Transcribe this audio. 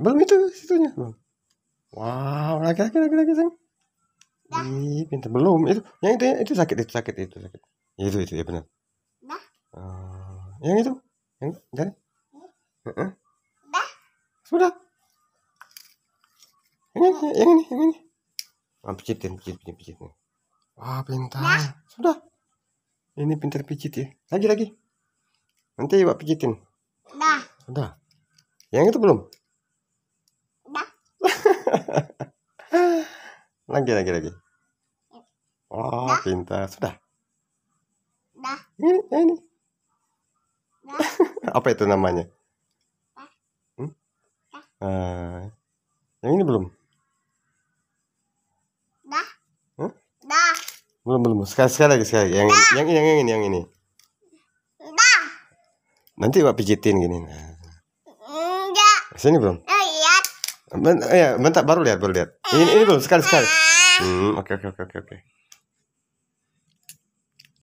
belum itu situnya belum wow laki-laki laki-laki sayang Ih, pintar belum itu yang itu itu sakit itu sakit itu sakit ya, itu itu ya benar dah uh, yang itu yang dan uh -uh. sudah ini yang ini yang ini ah, pijitin pijit pijit pijit wah pintar dah. sudah ini pintar pijit ya lagi lagi nanti coba pijitin dah sudah yang itu belum lagi lagi lagi oh Dah. pintar sudah Dah. ini ya ini Dah. apa itu namanya hmm? uh, yang ini belum Dah. Huh? Dah. belum belum sekali sekali lagi sekali yang yang ini yang ini yang ini Dah. nanti pak pijitin gini nah. enggak sini belum Ben, ya, bentar baru lihat, baru lihat. Ini ini belum sekali sekali. Ah. Hmm, oke okay, oke okay, oke okay, oke.